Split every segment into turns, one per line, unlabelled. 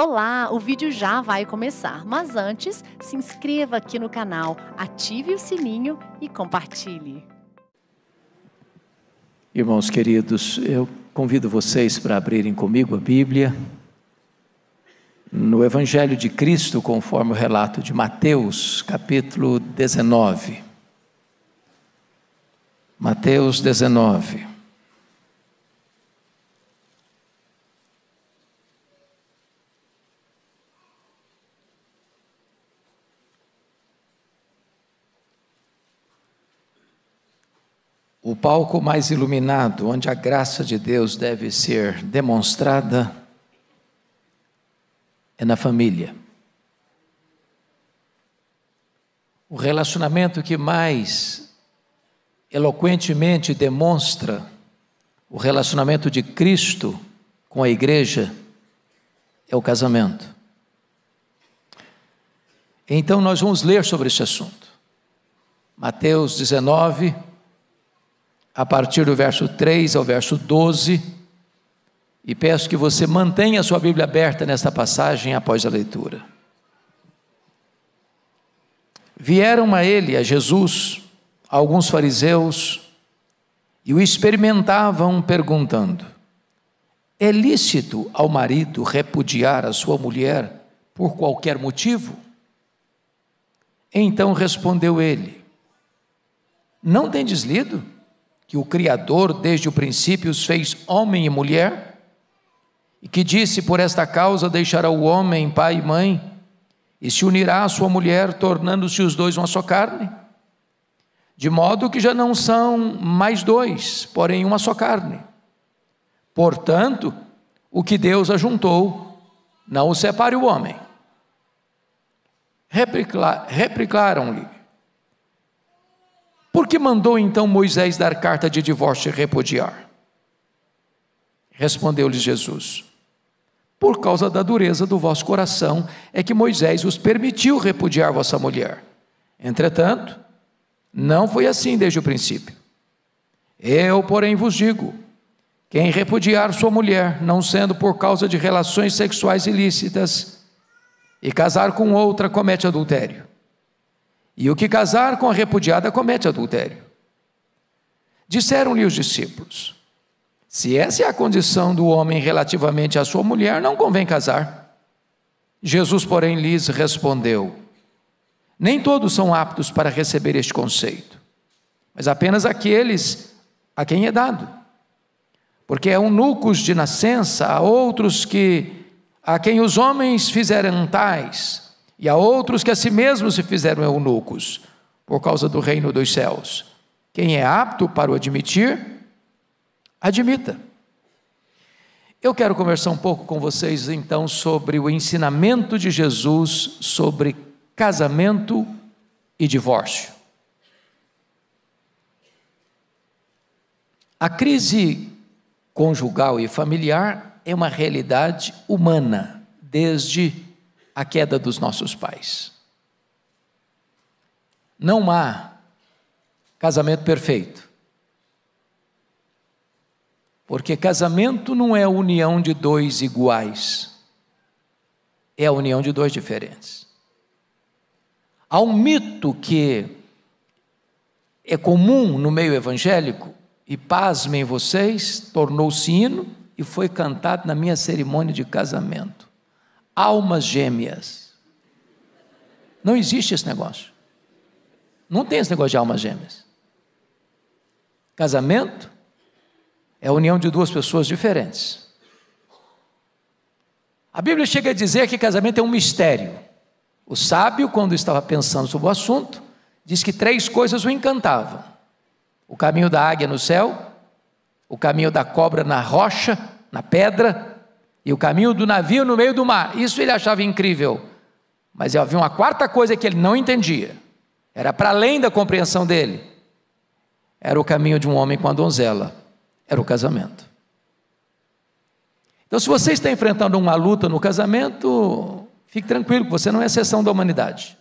Olá, o vídeo já vai começar, mas antes, se inscreva aqui no canal, ative o sininho e compartilhe. Irmãos queridos, eu convido vocês para abrirem comigo a Bíblia no Evangelho de Cristo, conforme o relato de Mateus, capítulo 19. Mateus 19. O palco mais iluminado, onde a graça de Deus deve ser demonstrada, é na família. O relacionamento que mais eloquentemente demonstra o relacionamento de Cristo com a igreja é o casamento. Então nós vamos ler sobre esse assunto. Mateus 19, a partir do verso 3 ao verso 12, e peço que você mantenha sua Bíblia aberta nesta passagem após a leitura. Vieram a ele, a Jesus, alguns fariseus e o experimentavam perguntando: É lícito ao marido repudiar a sua mulher por qualquer motivo? Então respondeu ele: Não tendes lido? que o Criador, desde o princípio, os fez homem e mulher, e que disse: Por esta causa deixará o homem pai e mãe, e se unirá à sua mulher, tornando-se os dois uma só carne. De modo que já não são mais dois, porém uma só carne. Portanto, o que Deus ajuntou, não o separe o homem. Replicaram-lhe: por que mandou então Moisés dar carta de divórcio e repudiar? respondeu lhe Jesus: Por causa da dureza do vosso coração é que Moisés os permitiu repudiar vossa mulher. Entretanto, não foi assim desde o princípio. Eu, porém, vos digo: quem repudiar sua mulher, não sendo por causa de relações sexuais ilícitas, e casar com outra, comete adultério. E o que casar com a repudiada comete adultério. Disseram-lhe os discípulos: Se essa é a condição do homem relativamente à sua mulher, não convém casar. Jesus, porém, lhes respondeu: Nem todos são aptos para receber este conceito, mas apenas aqueles a quem é dado. Porque é eunucos de nascença, a outros que a quem os homens fizeram tais, e a outros que a si mesmos se fizeram eunucos, por causa do reino dos céus. Quem é apto para o admitir, admita. Eu quero conversar um pouco com vocês então sobre o ensinamento de Jesus sobre casamento e divórcio. A crise conjugal e familiar é uma realidade humana desde a queda dos nossos pais. Não há casamento perfeito. Porque casamento não é a união de dois iguais, é a união de dois diferentes. Há um mito que é comum no meio evangélico, e pasmem vocês, tornou-se hino e foi cantado na minha cerimônia de casamento almas gêmeas. Não existe esse negócio. Não tem esse negócio de almas gêmeas. Casamento é a união de duas pessoas diferentes. A Bíblia chega a dizer que casamento é um mistério. O sábio, quando estava pensando sobre o assunto, diz que três coisas o encantavam: o caminho da águia no céu, o caminho da cobra na rocha, na pedra, e o caminho do navio no meio do mar. Isso ele achava incrível. Mas havia uma quarta coisa que ele não entendia. Era para além da compreensão dele. Era o caminho de um homem com a donzela. Era o casamento. Então, se você está enfrentando uma luta no casamento, fique tranquilo, você não é exceção da humanidade.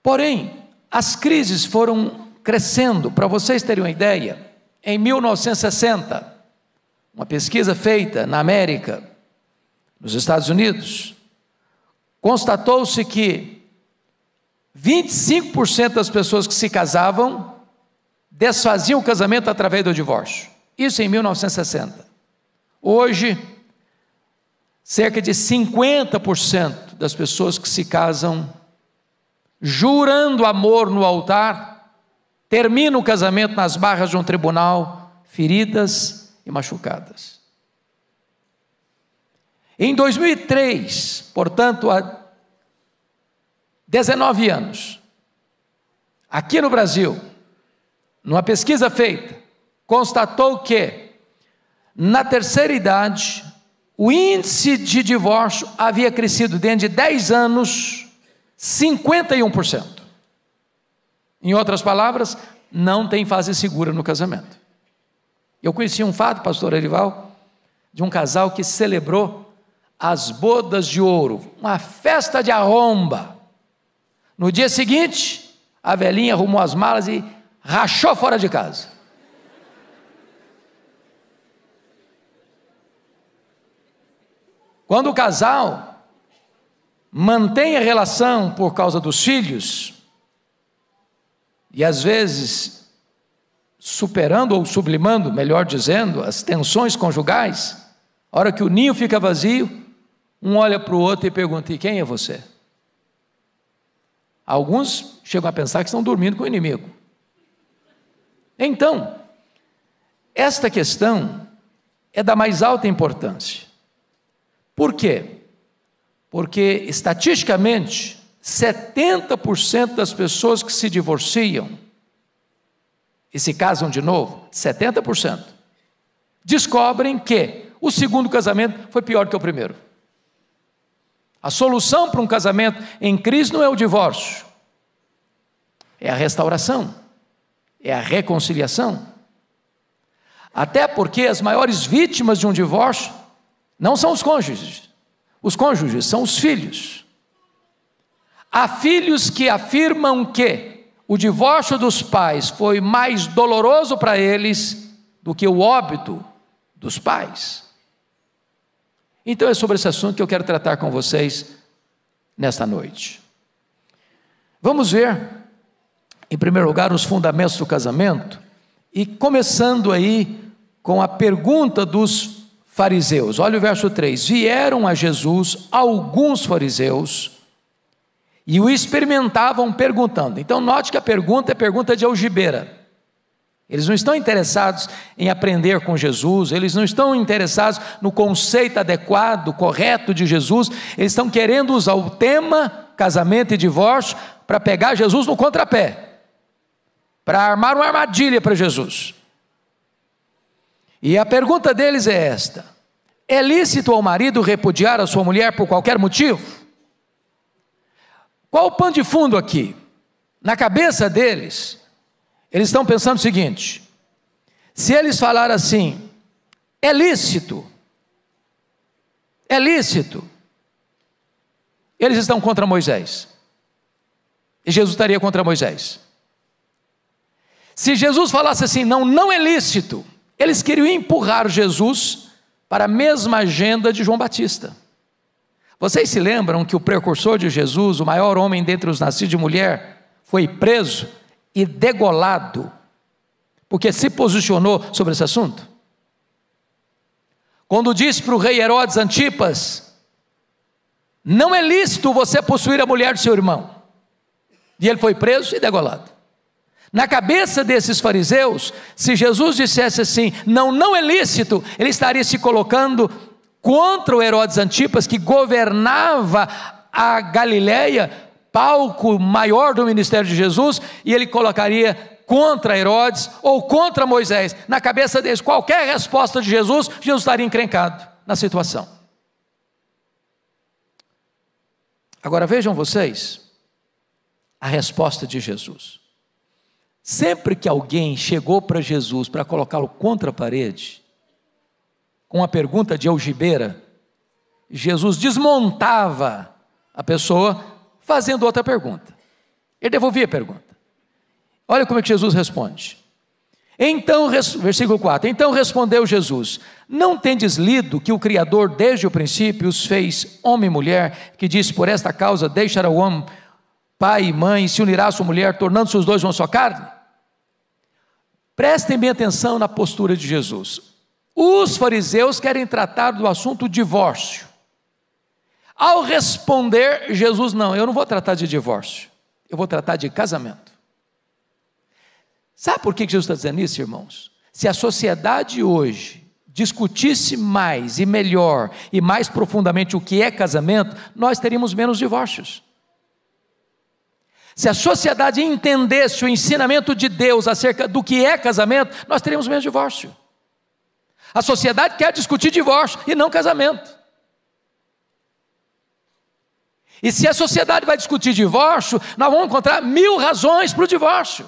Porém, as crises foram crescendo. Para vocês terem uma ideia, em 1960, uma pesquisa feita na América, nos Estados Unidos, constatou-se que 25% das pessoas que se casavam desfaziam o casamento através do divórcio. Isso em 1960. Hoje, cerca de 50% das pessoas que se casam jurando amor no altar terminam o casamento nas barras de um tribunal, feridas e machucadas. Em 2003, portanto, há 19 anos, aqui no Brasil, numa pesquisa feita, constatou que na terceira idade o índice de divórcio havia crescido dentro de 10 anos 51%. Em outras palavras, não tem fase segura no casamento. Eu conheci um fato, pastor Arival, de um casal que celebrou as bodas de ouro, uma festa de arromba. No dia seguinte, a velhinha arrumou as malas e rachou fora de casa. Quando o casal mantém a relação por causa dos filhos, e às vezes superando ou sublimando, melhor dizendo, as tensões conjugais, a hora que o ninho fica vazio, um olha para o outro e pergunta: e quem é você? Alguns chegam a pensar que estão dormindo com o inimigo. Então, esta questão é da mais alta importância. Por quê? Porque estatisticamente, 70% das pessoas que se divorciam e se casam de novo, 70%, descobrem que o segundo casamento foi pior que o primeiro. A solução para um casamento em crise não é o divórcio, é a restauração, é a reconciliação. Até porque as maiores vítimas de um divórcio não são os cônjuges, os cônjuges são os filhos. Há filhos que afirmam que o divórcio dos pais foi mais doloroso para eles do que o óbito dos pais. Então é sobre esse assunto que eu quero tratar com vocês nesta noite. Vamos ver, em primeiro lugar, os fundamentos do casamento e começando aí com a pergunta dos fariseus. Olha o verso 3: Vieram a Jesus alguns fariseus e o experimentavam perguntando. Então, note que a pergunta é pergunta de algibeira. Eles não estão interessados em aprender com Jesus, eles não estão interessados no conceito adequado, correto de Jesus, eles estão querendo usar o tema casamento e divórcio para pegar Jesus no contrapé, para armar uma armadilha para Jesus. E a pergunta deles é esta: é lícito ao marido repudiar a sua mulher por qualquer motivo? Qual o pano de fundo aqui? Na cabeça deles, eles estão pensando o seguinte: se eles falarem assim, é lícito, é lícito, eles estão contra Moisés. E Jesus estaria contra Moisés. Se Jesus falasse assim, não, não é lícito, eles queriam empurrar Jesus para a mesma agenda de João Batista. Vocês se lembram que o precursor de Jesus, o maior homem dentre os nascidos de mulher, foi preso e degolado, porque se posicionou sobre esse assunto? Quando disse para o rei Herodes Antipas: Não é lícito você possuir a mulher do seu irmão. E ele foi preso e degolado. Na cabeça desses fariseus, se Jesus dissesse assim: Não, não é lícito, ele estaria se colocando contra o Herodes Antipas, que governava a Galiléia, palco maior do ministério de Jesus, e ele colocaria contra Herodes ou contra Moisés. Na cabeça deles, qualquer resposta de Jesus, Jesus estaria encrencado na situação. Agora vejam vocês a resposta de Jesus. Sempre que alguém chegou para Jesus para colocá-lo contra a parede, com a pergunta de algibeira, Jesus desmontava a pessoa fazendo outra pergunta. Ele devolvia a pergunta. Olha como é que Jesus responde. Então, versículo 4: Então respondeu Jesus: Não tendes lido que o Criador desde o princípio os fez homem e mulher, que diz: Por esta causa deixará o homem pai e mãe, se unirá à sua mulher, tornando-se os dois uma só carne? Prestem bem atenção na postura de Jesus. Os fariseus querem tratar do assunto divórcio. Ao responder, Jesus, não, eu não vou tratar de divórcio, eu vou tratar de casamento. Sabe por que Jesus está dizendo isso, irmãos? Se a sociedade hoje discutisse mais e melhor e mais profundamente o que é casamento, nós teríamos menos divórcios. Se a sociedade entendesse o ensinamento de Deus acerca do que é casamento, nós teríamos menos divórcio. A sociedade quer discutir divórcio e não casamento. E se a sociedade vai discutir divórcio, nós vamos encontrar mil razões para o divórcio.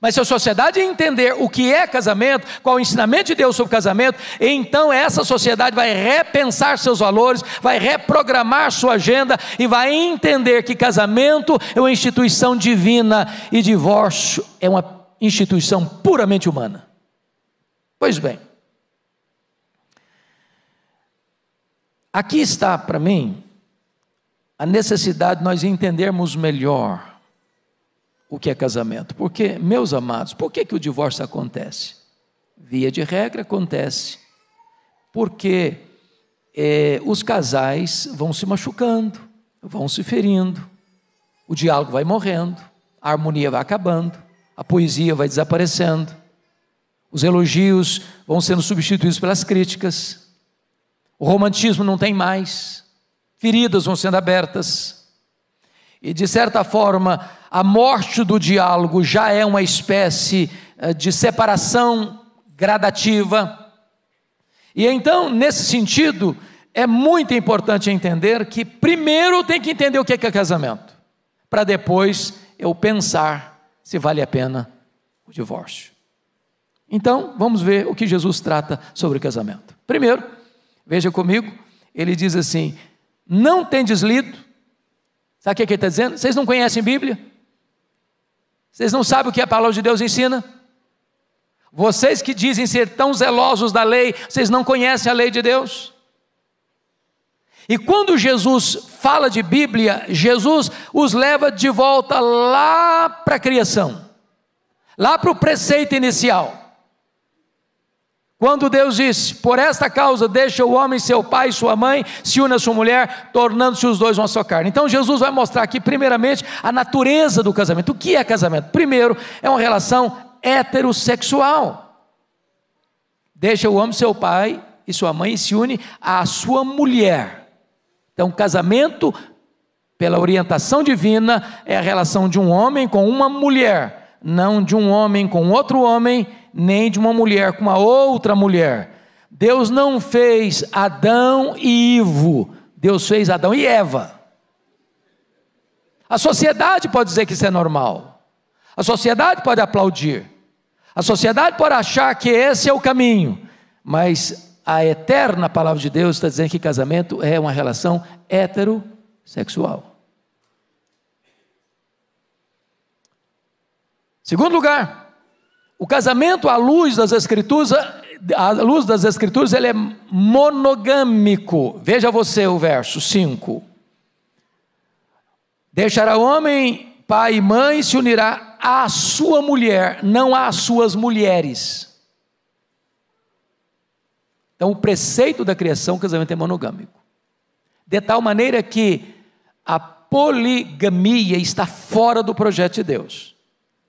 Mas se a sociedade entender o que é casamento, qual é o ensinamento de Deus sobre casamento, então essa sociedade vai repensar seus valores, vai reprogramar sua agenda e vai entender que casamento é uma instituição divina e divórcio é uma instituição puramente humana. Pois bem, aqui está para mim a necessidade de nós entendermos melhor o que é casamento. Porque, meus amados, por que, que o divórcio acontece? Via de regra acontece. Porque é, os casais vão se machucando, vão se ferindo, o diálogo vai morrendo, a harmonia vai acabando, a poesia vai desaparecendo. Os elogios vão sendo substituídos pelas críticas. O romantismo não tem mais. Feridas vão sendo abertas. E, de certa forma, a morte do diálogo já é uma espécie eh, de separação gradativa. E então, nesse sentido, é muito importante entender que primeiro tem que entender o que é, é casamento, para depois eu pensar se vale a pena o divórcio. Então, vamos ver o que Jesus trata sobre o casamento. Primeiro, veja comigo, ele diz assim: não tendes lido. Sabe o que, é que ele está dizendo? Vocês não conhecem Bíblia? Vocês não sabem o que a palavra de Deus ensina? Vocês que dizem ser tão zelosos da lei, vocês não conhecem a lei de Deus? E quando Jesus fala de Bíblia, Jesus os leva de volta lá para a criação, lá para o preceito inicial. Quando Deus disse: Por esta causa deixa o homem seu pai e sua mãe, se une a sua mulher, tornando-se os dois uma só carne. Então Jesus vai mostrar aqui, primeiramente, a natureza do casamento. O que é casamento? Primeiro, é uma relação heterossexual. Deixa o homem seu pai e sua mãe e se une à sua mulher. Então, casamento, pela orientação divina, é a relação de um homem com uma mulher, não de um homem com outro homem nem de uma mulher com uma outra mulher. Deus não fez Adão e Ivo, Deus fez Adão e Eva. A sociedade pode dizer que isso é normal, a sociedade pode aplaudir, a sociedade pode achar que esse é o caminho, mas a eterna palavra de Deus está dizendo que casamento é uma relação heterossexual. Segundo lugar, o casamento à luz das escrituras, à luz das escrituras, ele é monogâmico. Veja você o verso 5. Deixará o homem pai e mãe se unirá à sua mulher, não às suas mulheres. Então, o preceito da criação, o casamento é monogâmico. De tal maneira que a poligamia está fora do projeto de Deus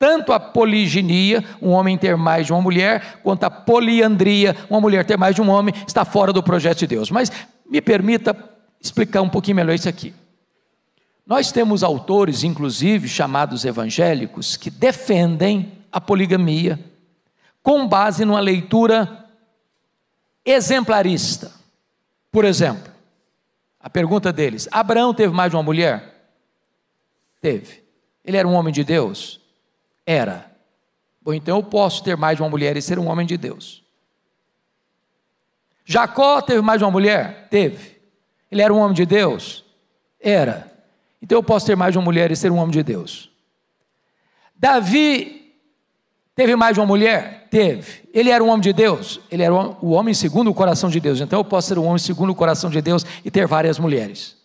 tanto a poliginia, um homem ter mais de uma mulher, quanto a poliandria, uma mulher ter mais de um homem, está fora do projeto de Deus. Mas me permita explicar um pouquinho melhor isso aqui. Nós temos autores, inclusive chamados evangélicos, que defendem a poligamia com base numa leitura exemplarista. Por exemplo, a pergunta deles: Abraão teve mais de uma mulher? Teve. Ele era um homem de Deus? era. bom então eu posso ter mais uma mulher e ser um homem de Deus. Jacó teve mais uma mulher? Teve. Ele era um homem de Deus? Era. Então eu posso ter mais uma mulher e ser um homem de Deus. Davi teve mais uma mulher? Teve. Ele era um homem de Deus? Ele era o homem segundo o coração de Deus. Então eu posso ser um homem segundo o coração de Deus e ter várias mulheres.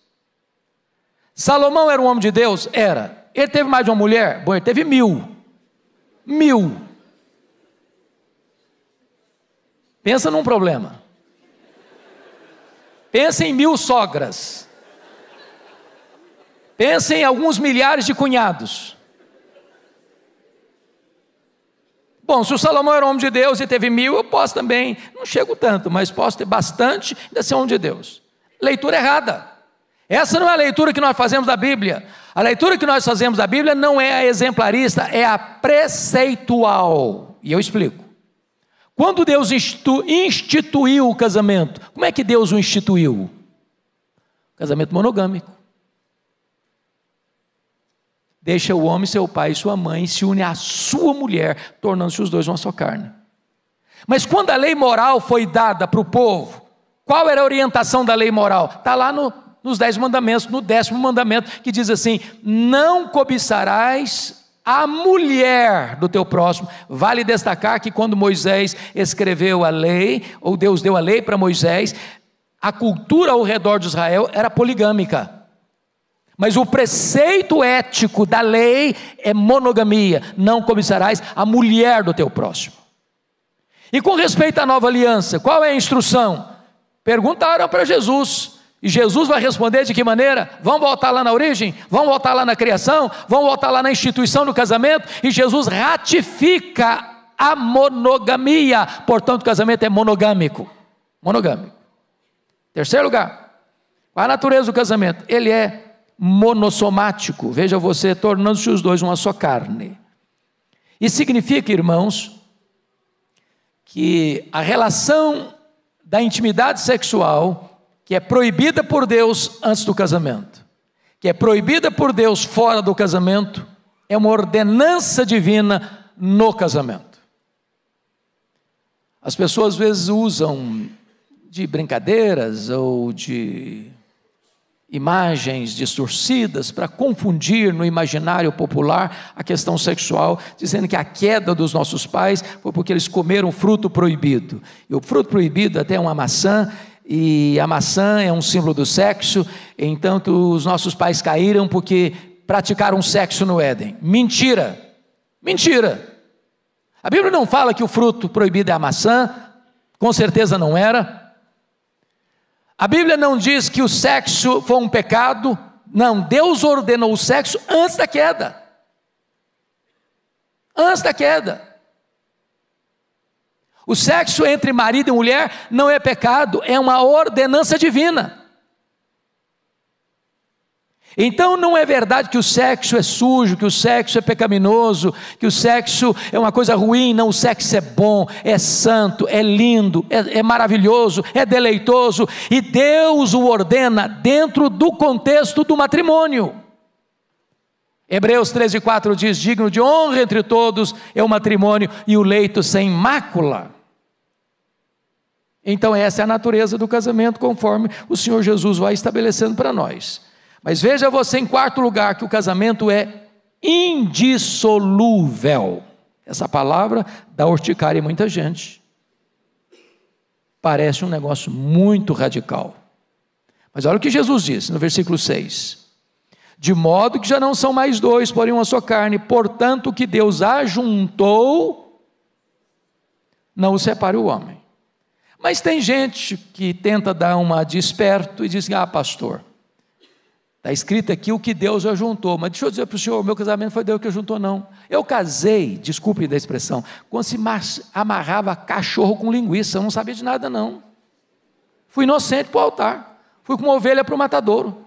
Salomão era um homem de Deus? Era. Ele teve mais de uma mulher? Bom, ele teve mil mil. Pensa num problema. Pensa em mil sogras. Pensa em alguns milhares de cunhados. Bom, se o Salomão era homem de Deus e teve mil, eu posso também, não chego tanto, mas posso ter bastante de ser homem de Deus. Leitura errada. Essa não é a leitura que nós fazemos da Bíblia. A leitura que nós fazemos da Bíblia não é a exemplarista, é a preceitual. E eu explico. Quando Deus instituiu o casamento, como é que Deus o instituiu? Casamento monogâmico. Deixa o homem, seu pai e sua mãe, se une à sua mulher, tornando-se os dois uma só carne. Mas quando a lei moral foi dada para o povo, qual era a orientação da lei moral? Está lá no nos dez mandamentos, no décimo mandamento, que diz assim: não cobiçarás a mulher do teu próximo. Vale destacar que quando Moisés escreveu a lei, ou Deus deu a lei para Moisés, a cultura ao redor de Israel era poligâmica. Mas o preceito ético da lei é monogamia: não cobiçarás a mulher do teu próximo. E com respeito à nova aliança, qual é a instrução? Perguntaram para Jesus: e Jesus vai responder de que maneira? Vão voltar lá na origem? Vão voltar lá na criação? Vão voltar lá na instituição do casamento? E Jesus ratifica a monogamia. Portanto, o casamento é monogâmico. Monogâmico. Terceiro lugar, qual a natureza do casamento? Ele é monossomático. Veja você, tornando-se os dois uma só carne. E significa, irmãos, que a relação da intimidade sexual que é proibida por Deus antes do casamento, que é proibida por Deus fora do casamento, é uma ordenança divina no casamento. As pessoas às vezes usam de brincadeiras ou de imagens distorcidas para confundir no imaginário popular a questão sexual, dizendo que a queda dos nossos pais foi porque eles comeram fruto proibido. E o fruto proibido até é uma maçã e a maçã é um símbolo do sexo, então que os nossos pais caíram porque praticaram sexo no Éden. Mentira! Mentira! A Bíblia não fala que o fruto proibido é a maçã, com certeza não era. A Bíblia não diz que o sexo foi um pecado, não, Deus ordenou o sexo antes da queda. Antes da queda. O sexo entre marido e mulher não é pecado, é uma ordenança divina. Então não é verdade que o sexo é sujo, que o sexo é pecaminoso, que o sexo é uma coisa ruim, não, o sexo é bom, é santo, é lindo, é, é maravilhoso, é deleitoso, e Deus o ordena dentro do contexto do matrimônio. Hebreus 13, 4 diz: digno de honra entre todos é o matrimônio e o leito sem mácula. Então, essa é a natureza do casamento, conforme o Senhor Jesus vai estabelecendo para nós. Mas veja você, em quarto lugar, que o casamento é indissolúvel. Essa palavra dá urticária em muita gente. Parece um negócio muito radical. Mas olha o que Jesus disse no versículo 6. De modo que já não são mais dois, porém uma só carne. Portanto, o que Deus ajuntou, não o separe o homem. Mas tem gente que tenta dar uma de esperto e diz: Ah, pastor, está escrito aqui o que Deus ajuntou, mas deixa eu dizer para o senhor: meu casamento foi Deus que ajuntou, não. Eu casei, desculpe da expressão, quando se amarrava cachorro com linguiça, eu não sabia de nada, não. Fui inocente para o altar, fui com uma ovelha para o matadouro.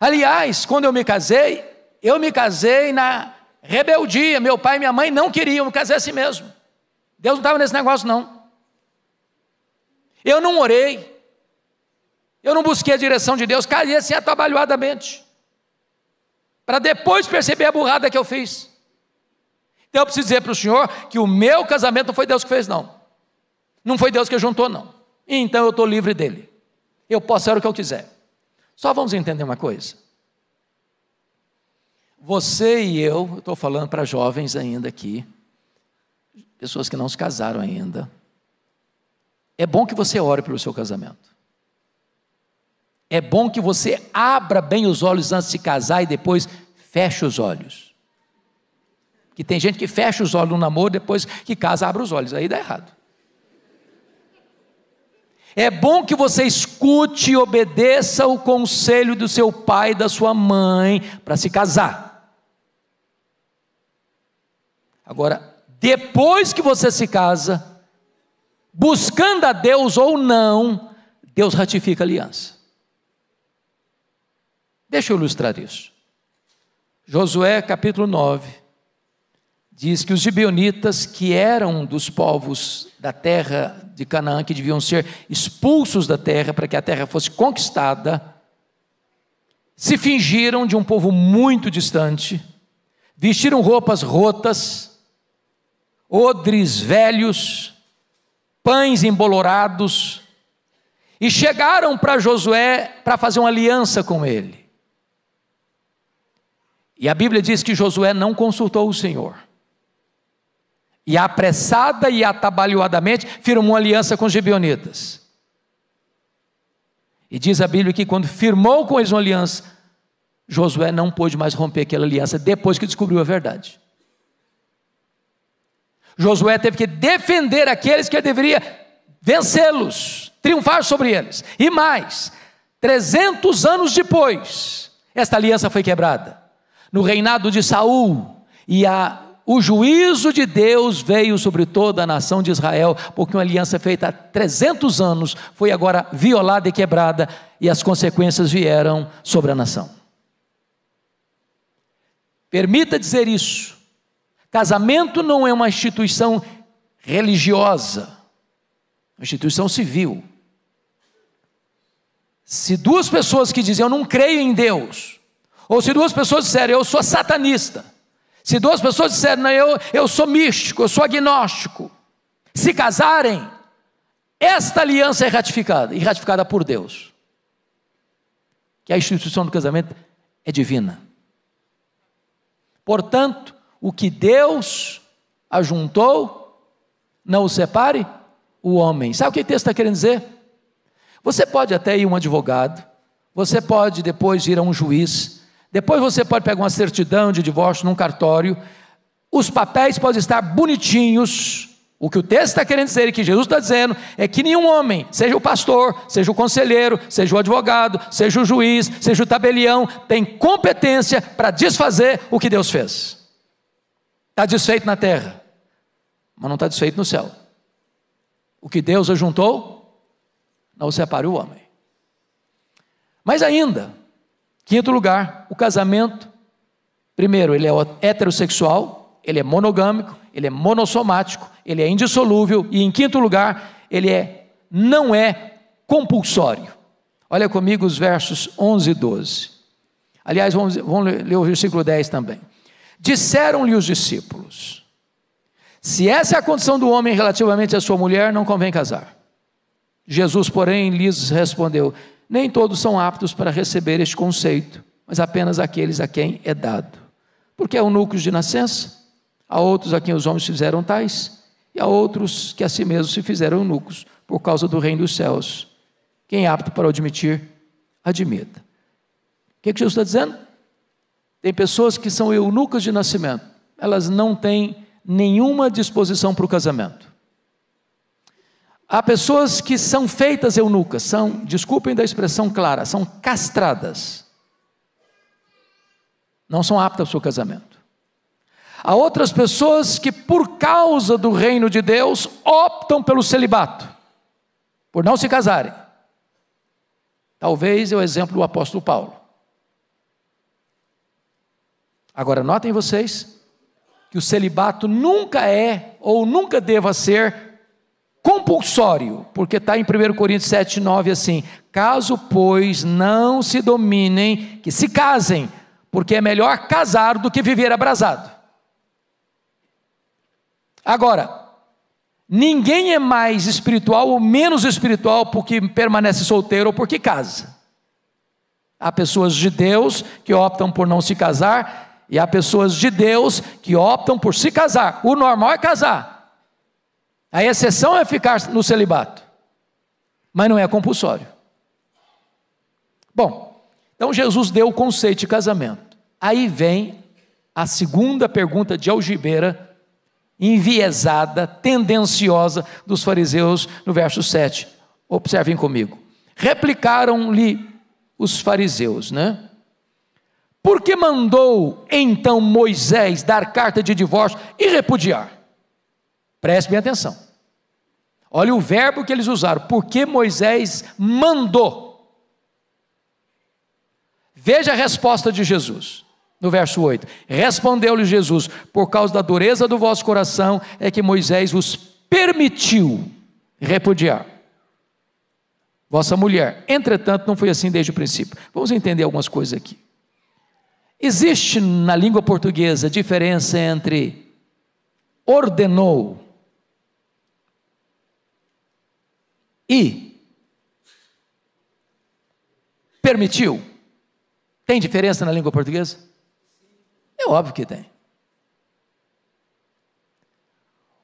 Aliás, quando eu me casei, eu me casei na rebeldia. Meu pai e minha mãe não queriam me casar assim mesmo. Deus não estava nesse negócio, não. Eu não orei. Eu não busquei a direção de Deus. Caí assim atabalhoadamente. É para depois perceber a burrada que eu fiz. Então eu preciso dizer para o senhor que o meu casamento não foi Deus que fez, não. Não foi Deus que juntou, não. Então eu estou livre dele. Eu posso ser o que eu quiser. Só vamos entender uma coisa. Você e eu, eu estou falando para jovens ainda aqui, pessoas que não se casaram ainda. É bom que você ore pelo seu casamento. É bom que você abra bem os olhos antes de casar e depois feche os olhos. Que tem gente que fecha os olhos no namoro, depois que casa, abre os olhos. Aí dá errado. É bom que você escute e obedeça o conselho do seu pai e da sua mãe para se casar. Agora, depois que você se casa, buscando a Deus ou não, Deus ratifica a aliança. Deixa eu ilustrar isso. Josué capítulo 9 diz que os gibionitas, que eram dos povos da terra de Canaã, que deviam ser expulsos da terra para que a terra fosse conquistada, se fingiram de um povo muito distante, vestiram roupas rotas, odres velhos, pães embolorados, e chegaram para Josué para fazer uma aliança com ele. E a Bíblia diz que Josué não consultou o Senhor. E apressada e atabalhoadamente firmou uma aliança com os gibeonitas. E diz a Bíblia que quando firmou com eles uma aliança, Josué não pôde mais romper aquela aliança depois que descobriu a verdade. Josué teve que defender aqueles que deveria vencê-los, triunfar sobre eles. E mais, 300 anos depois, esta aliança foi quebrada. No reinado de Saul e a o juízo de Deus veio sobre toda a nação de Israel, porque uma aliança feita há 300 anos foi agora violada e quebrada, e as consequências vieram sobre a nação. Permita dizer isso. Casamento não é uma instituição religiosa, é uma instituição civil. Se duas pessoas que dizem eu não creio em Deus, ou se duas pessoas disserem eu sou satanista, se duas pessoas disserem não, eu, eu sou místico, eu sou agnóstico, se casarem, esta aliança é ratificada e ratificada por Deus. Que a instituição do casamento é divina. Portanto, o que Deus ajuntou, não o separe o homem. Sabe o que o texto está querendo dizer? Você pode até ir a um advogado, você pode depois ir a um juiz, depois você pode pegar uma certidão de divórcio num cartório, os papéis podem estar bonitinhos. O que o texto está querendo dizer, e que Jesus está dizendo, é que nenhum homem, seja o pastor, seja o conselheiro, seja o advogado, seja o juiz, seja o tabelião, tem competência para desfazer o que Deus fez. Está desfeito na terra, mas não está desfeito no céu. O que Deus ajuntou, não separou o homem. Mas ainda, quinto lugar, o casamento. Primeiro, ele é heterossexual, ele é monogâmico, ele é monossomático, ele é indissolúvel e em quinto lugar, ele é não é compulsório. Olha comigo os versos 11 e 12. Aliás, vamos, vamos ler o versículo 10 também. Disseram-lhe os discípulos: Se essa é a condição do homem relativamente à sua mulher, não convém casar. Jesus, porém, lhes respondeu: Nem todos são aptos para receber este conceito, mas apenas aqueles a quem é dado. Porque é um núcleo de nascença, há outros a quem os homens fizeram tais, e há outros que a si mesmos se fizeram núcleos, por causa do reino dos céus. Quem é apto para admitir, admita. O que, é que Jesus está dizendo? Tem pessoas que são eunucas de nascimento, elas não têm nenhuma disposição para o casamento. Há pessoas que são feitas eunucas, são, desculpem da expressão clara, são castradas. Não são aptas para o casamento. Há outras pessoas que, por causa do reino de Deus, optam pelo celibato, por não se casarem. Talvez é o exemplo do apóstolo Paulo. Agora, notem vocês que o celibato nunca é ou nunca deva ser compulsório, porque está em 1 Coríntios 7, 9 assim: caso, pois, não se dominem, que se casem, porque é melhor casar do que viver abrasado. Agora, ninguém é mais espiritual ou menos espiritual porque permanece solteiro ou porque casa. Há pessoas de Deus que optam por não se casar e há pessoas de Deus que optam por se casar. O normal é casar. A exceção é ficar no celibato. Mas não é compulsório. Bom, então Jesus deu o conceito de casamento. Aí vem a segunda pergunta de algibeira, enviesada, tendenciosa dos fariseus no verso 7. Observem comigo. Replicaram-lhe os fariseus, né? Por que mandou então Moisés dar carta de divórcio e repudiar? Preste bem atenção. Olha o verbo que eles usaram. Por que Moisés mandou? Veja a resposta de Jesus. No verso 8: Respondeu-lhe Jesus: Por causa da dureza do vosso coração é que Moisés vos permitiu repudiar vossa mulher. Entretanto, não foi assim desde o princípio. Vamos entender algumas coisas aqui. Existe na língua portuguesa diferença entre ordenou e permitiu. Tem diferença na língua portuguesa? É óbvio que tem.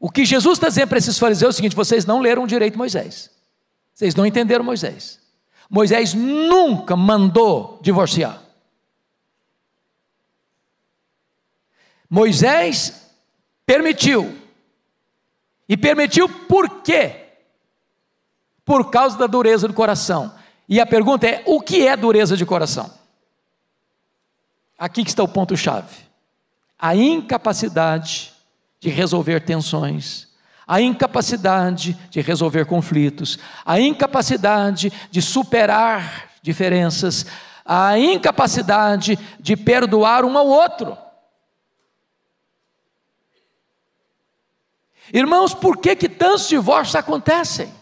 O que Jesus está dizendo para esses fariseus é o seguinte: vocês não leram direito Moisés. Vocês não entenderam Moisés. Moisés nunca mandou divorciar. Moisés permitiu. E permitiu por quê? Por causa da dureza do coração. E a pergunta é: o que é dureza de coração? Aqui que está o ponto-chave. A incapacidade de resolver tensões, a incapacidade de resolver conflitos, a incapacidade de superar diferenças, a incapacidade de perdoar um ao outro. Irmãos, por que, que tantos divórcios acontecem?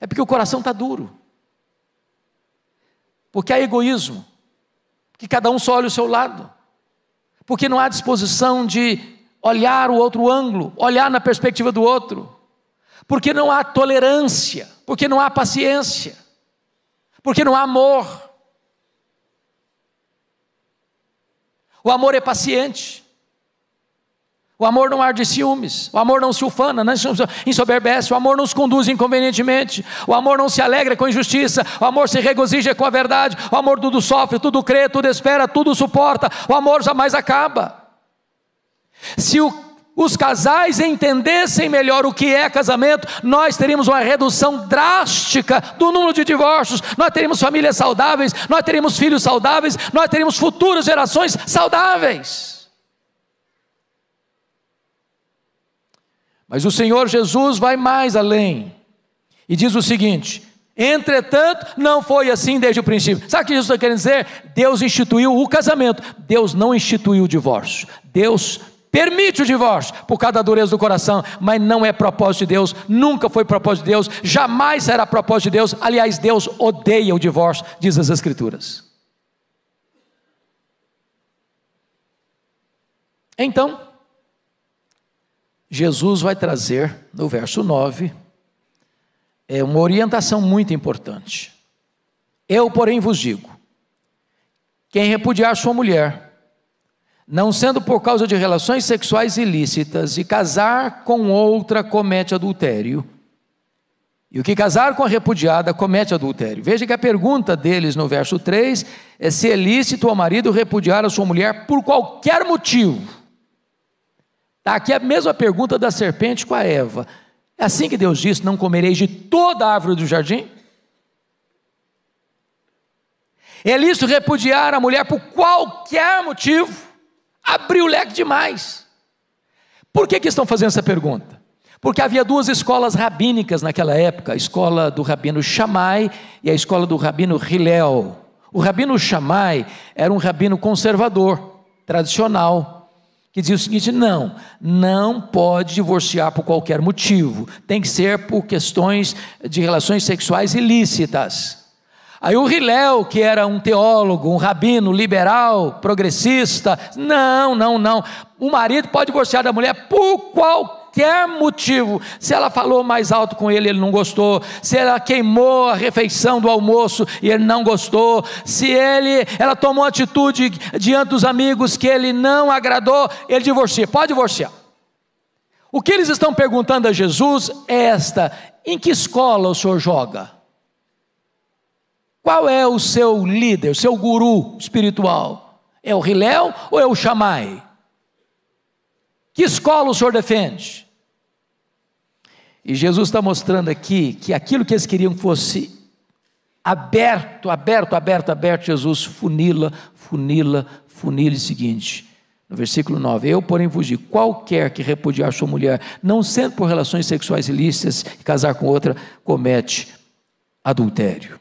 É porque o coração está duro. Porque há egoísmo. que cada um só olha o seu lado. Porque não há disposição de olhar o outro ângulo, olhar na perspectiva do outro. Porque não há tolerância. Porque não há paciência. Porque não há amor. O amor é paciente. O amor não arde ciúmes, o amor não se ufana, não se ensoberbece, o amor não se conduz inconvenientemente, o amor não se alegra com injustiça, o amor se regozija com a verdade, o amor tudo sofre, tudo crê, tudo espera, tudo suporta, o amor jamais acaba. Se o, os casais entendessem melhor o que é casamento, nós teríamos uma redução drástica do número de divórcios, nós teríamos famílias saudáveis, nós teríamos filhos saudáveis, nós teríamos futuras gerações saudáveis. Mas o Senhor Jesus vai mais além e diz o seguinte: entretanto, não foi assim desde o princípio. Sabe o que Jesus está querendo dizer? Deus instituiu o casamento, Deus não instituiu o divórcio. Deus permite o divórcio por causa da dureza do coração, mas não é propósito de Deus, nunca foi propósito de Deus, jamais será propósito de Deus. Aliás, Deus odeia o divórcio, diz as Escrituras. Então, Jesus vai trazer, no verso 9, é uma orientação muito importante. Eu, porém, vos digo: quem repudiar sua mulher, não sendo por causa de relações sexuais ilícitas, e casar com outra, comete adultério. E o que casar com a repudiada comete adultério. Veja que a pergunta deles no verso 3 é se é lícito ao marido repudiar a sua mulher por qualquer motivo Tá aqui a mesma pergunta da serpente com a Eva. É assim que Deus disse: Não comereis de toda a árvore do jardim? Elisto repudiar a mulher por qualquer motivo, abriu o leque demais. Por que, que estão fazendo essa pergunta? Porque havia duas escolas rabínicas naquela época, a escola do rabino Shammai e a escola do rabino Hillel. O rabino Shammai era um rabino conservador, tradicional, que o seguinte: não, não pode divorciar por qualquer motivo, tem que ser por questões de relações sexuais ilícitas. Aí o Hillel, que era um teólogo, um rabino liberal, progressista, não, não, não. O marido pode divorciar da mulher por qualquer qualquer motivo, se ela falou mais alto com ele, ele não gostou, se ela queimou a refeição do almoço e ele não gostou, se ele, ela tomou atitude diante dos amigos que ele não agradou, ele divorcia, pode divorciar. O que eles estão perguntando a Jesus é esta: em que escola o senhor joga? Qual é o seu líder, o seu guru espiritual? É o Riléu ou é o Chamai? Que escola o senhor defende? E Jesus está mostrando aqui que aquilo que eles queriam que fosse aberto, aberto, aberto, aberto, Jesus funila, funila, funila e seguinte. No versículo 9, eu, porém, vos digo: qualquer que repudiar sua mulher, não sendo por relações sexuais ilícitas e casar com outra, comete adultério.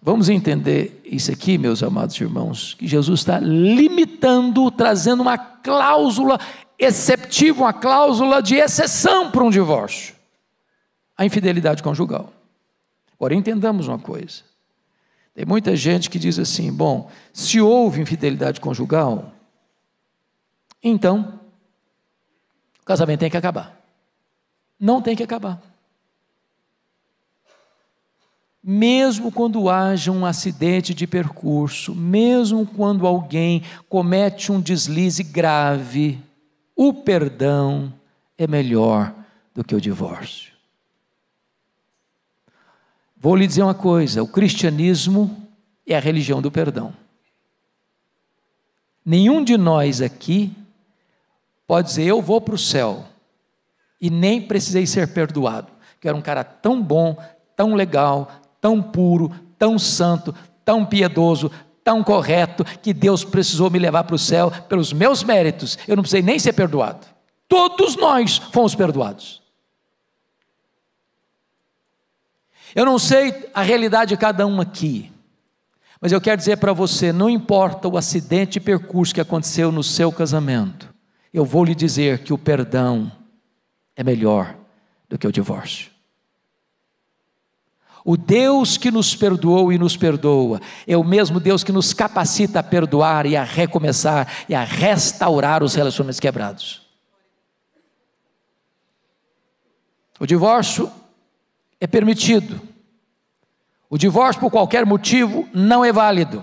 Vamos entender isso aqui, meus amados irmãos, que Jesus está limitando, trazendo uma cláusula exceptiva, uma cláusula de exceção para um divórcio a infidelidade conjugal. Agora entendamos uma coisa. Tem muita gente que diz assim: bom, se houve infidelidade conjugal, então o casamento tem que acabar. Não tem que acabar mesmo quando haja um acidente de percurso, mesmo quando alguém comete um deslize grave, o perdão é melhor do que o divórcio. Vou lhe dizer uma coisa: o cristianismo é a religião do perdão. Nenhum de nós aqui pode dizer eu vou para o céu e nem precisei ser perdoado, que era um cara tão bom, tão legal, tão puro, tão santo, tão piedoso, tão correto, que Deus precisou me levar para o céu pelos meus méritos. Eu não precisei nem ser perdoado. Todos nós fomos perdoados. Eu não sei a realidade de cada um aqui, mas eu quero dizer para você: não importa o acidente e percurso que aconteceu no seu casamento, eu vou lhe dizer que o perdão é melhor do que o divórcio. O Deus que nos perdoou e nos perdoa, é o mesmo Deus que nos capacita a perdoar e a recomeçar e a restaurar os relacionamentos quebrados. O divórcio é permitido. O divórcio, por qualquer motivo, não é válido.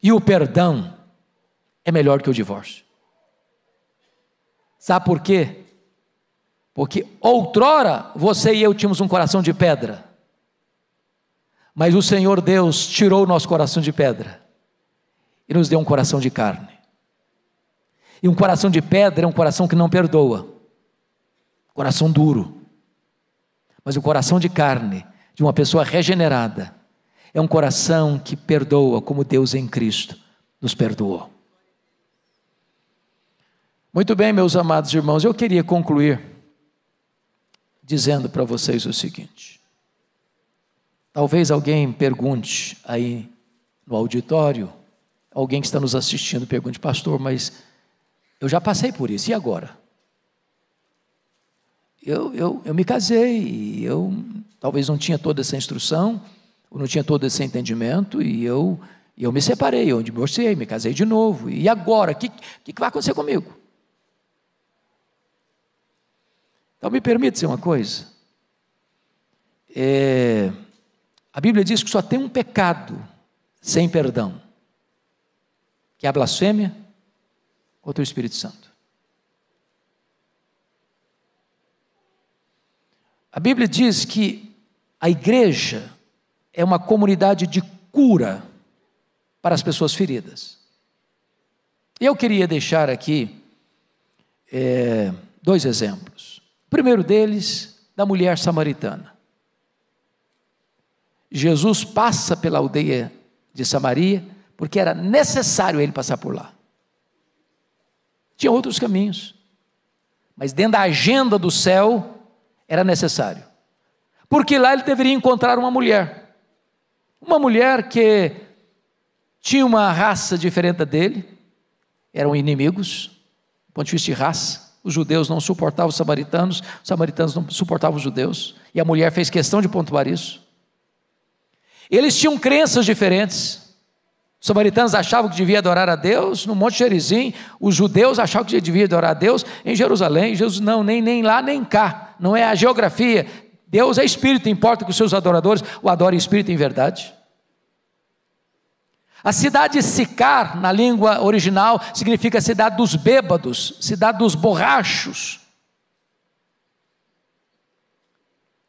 E o perdão é melhor que o divórcio. Sabe por quê? Porque outrora você e eu tínhamos um coração de pedra, mas o Senhor Deus tirou o nosso coração de pedra e nos deu um coração de carne. E um coração de pedra é um coração que não perdoa, coração duro. Mas o coração de carne, de uma pessoa regenerada, é um coração que perdoa como Deus em Cristo nos perdoou. Muito bem, meus amados irmãos, eu queria concluir dizendo para vocês o seguinte: talvez alguém pergunte aí no auditório, alguém que está nos assistindo pergunte, pastor, mas eu já passei por isso, e agora? Eu, eu, eu me casei, eu talvez não tinha toda essa instrução, ou não tinha todo esse entendimento, e eu, eu me separei, eu me divorciei, me casei de novo, e agora? O que, que vai acontecer comigo? Então, me permite dizer uma coisa. É, a Bíblia diz que só tem um pecado sem perdão, que é a blasfêmia contra o Espírito Santo. A Bíblia diz que a igreja é uma comunidade de cura para as pessoas feridas. Eu queria deixar aqui é, dois exemplos. O primeiro deles, da mulher samaritana. Jesus passa pela aldeia de Samaria, porque era necessário ele passar por lá. Tinha outros caminhos, mas dentro da agenda do céu era necessário. Porque lá ele deveria encontrar uma mulher. Uma mulher que tinha uma raça diferente dele, eram inimigos, do ponto de vista de raça. Os judeus não suportavam os samaritanos, os samaritanos não suportavam os judeus, e a mulher fez questão de pontuar isso. Eles tinham crenças diferentes. Os samaritanos achavam que devia adorar a Deus no Monte Gerizim, os judeus achavam que devia adorar a Deus em Jerusalém. Jesus, não, nem, nem lá nem cá, não é a geografia. Deus é espírito, importa que os seus adoradores o adorem espírito em verdade. A cidade Sicar, na língua original, significa cidade dos bêbados, cidade dos borrachos.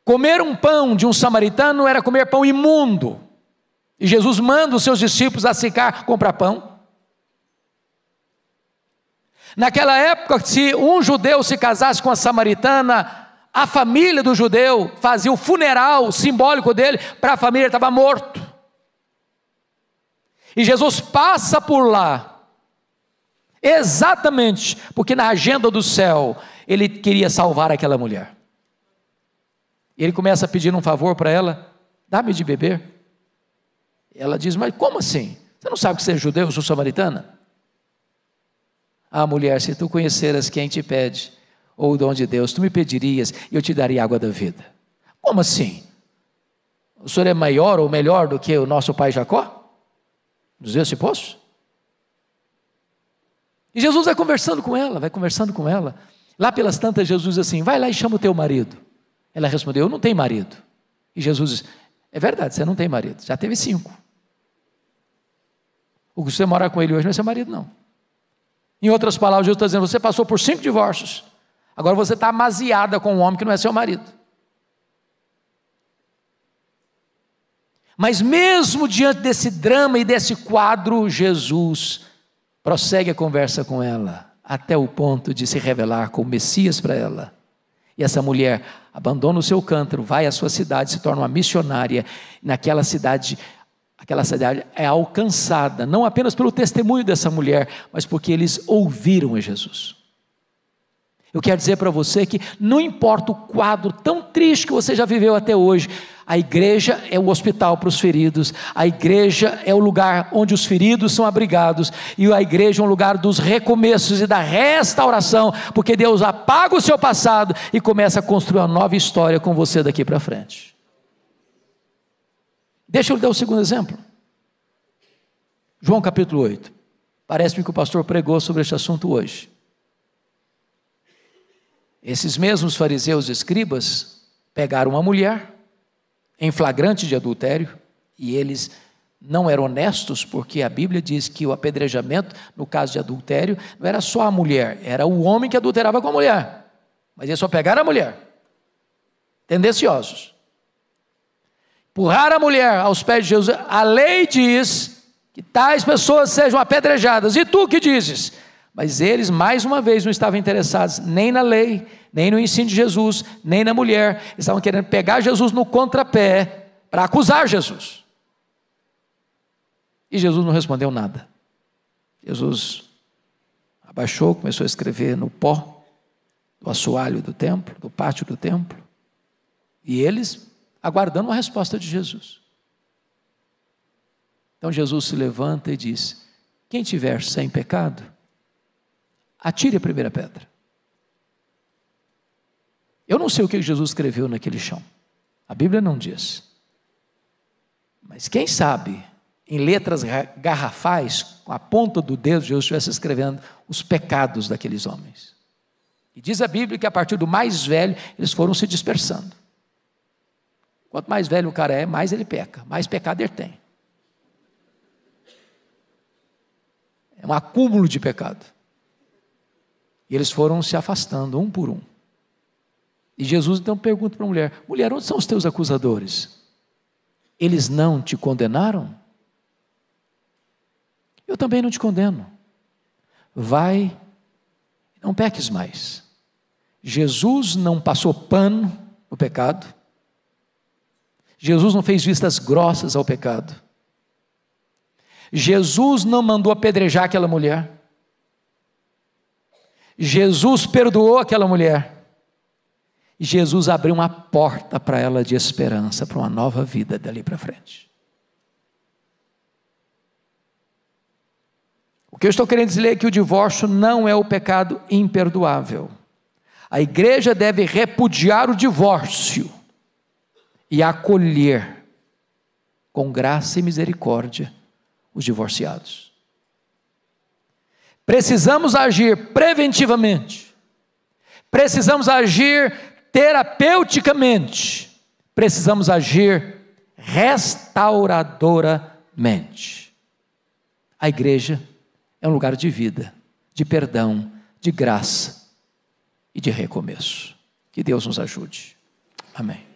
Comer um pão de um samaritano era comer pão imundo. E Jesus manda os seus discípulos a Sicar comprar pão. Naquela época, se um judeu se casasse com a samaritana, a família do judeu fazia o funeral simbólico dele para a família, estava morto. E Jesus passa por lá. Exatamente, porque na agenda do céu ele queria salvar aquela mulher. Ele começa a pedir um favor para ela: dá-me de beber. Ela diz: Mas como assim? Você não sabe que você é judeu, eu sou samaritana? Ah, mulher, se tu conheceras quem te pede, ou o dom de Deus, tu me pedirias e eu te daria água da vida. Como assim? O senhor é maior ou melhor do que o nosso pai Jacó? Dizer se posso? E Jesus vai conversando com ela, vai conversando com ela. Lá pelas tantas, Jesus diz assim: vai lá e chama o teu marido. Ela respondeu: Eu não tenho marido. E Jesus diz: É verdade, você não tem marido, já teve cinco. O que você mora com ele hoje não é seu marido, não. Em outras palavras, Jesus está dizendo: Você passou por cinco divórcios, agora você está amaziada com um homem que não é seu marido. Mas mesmo diante desse drama e desse quadro, Jesus prossegue a conversa com ela, até o ponto de se revelar como Messias para ela. E essa mulher abandona o seu cântaro, vai à sua cidade, se torna uma missionária. Naquela cidade, aquela cidade é alcançada, não apenas pelo testemunho dessa mulher, mas porque eles ouviram a Jesus. Eu quero dizer para você que não importa o quadro tão triste que você já viveu até hoje, a igreja é o hospital para os feridos, a igreja é o lugar onde os feridos são abrigados, e a igreja é um lugar dos recomeços e da restauração, porque Deus apaga o seu passado e começa a construir uma nova história com você daqui para frente. Deixa eu lhe dar o um segundo exemplo. João capítulo 8. Parece-me que o pastor pregou sobre este assunto hoje. Esses mesmos fariseus e escribas pegaram uma mulher em flagrante de adultério e eles não eram honestos, porque a Bíblia diz que o apedrejamento, no caso de adultério, não era só a mulher, era o homem que adulterava com a mulher. Mas eles só pegaram a mulher. Tendenciosos. Empurraram a mulher aos pés de Jesus. A lei diz que tais pessoas sejam apedrejadas. E tu que dizes? Mas eles, mais uma vez, não estavam interessados nem na lei, nem no ensino de Jesus, nem na mulher. Eles estavam querendo pegar Jesus no contrapé para acusar Jesus. E Jesus não respondeu nada. Jesus abaixou, começou a escrever no pó do assoalho do templo, do pátio do templo. E eles aguardando a resposta de Jesus. Então Jesus se levanta e diz: Quem tiver sem pecado, atire a primeira pedra. Eu não sei o que Jesus escreveu naquele chão. A Bíblia não diz. Mas quem sabe, em letras garrafais, com a ponta do dedo, Jesus estivesse escrevendo os pecados daqueles homens. E diz a Bíblia que a partir do mais velho, eles foram se dispersando. Quanto mais velho o cara é, mais ele peca, mais pecado ele tem. É um acúmulo de pecado. E eles foram se afastando, um por um. E Jesus então pergunta para a mulher: Mulher, onde são os teus acusadores? Eles não te condenaram? Eu também não te condeno. Vai, não peques mais. Jesus não passou pano no pecado. Jesus não fez vistas grossas ao pecado. Jesus não mandou apedrejar aquela mulher. Jesus perdoou aquela mulher. E Jesus abriu uma porta para ela de esperança, para uma nova vida dali para frente. O que eu estou querendo dizer é que o divórcio não é o pecado imperdoável. A igreja deve repudiar o divórcio e acolher com graça e misericórdia os divorciados. Precisamos agir preventivamente, precisamos agir terapeuticamente, precisamos agir restauradoramente. A igreja é um lugar de vida, de perdão, de graça e de recomeço. Que Deus nos ajude. Amém.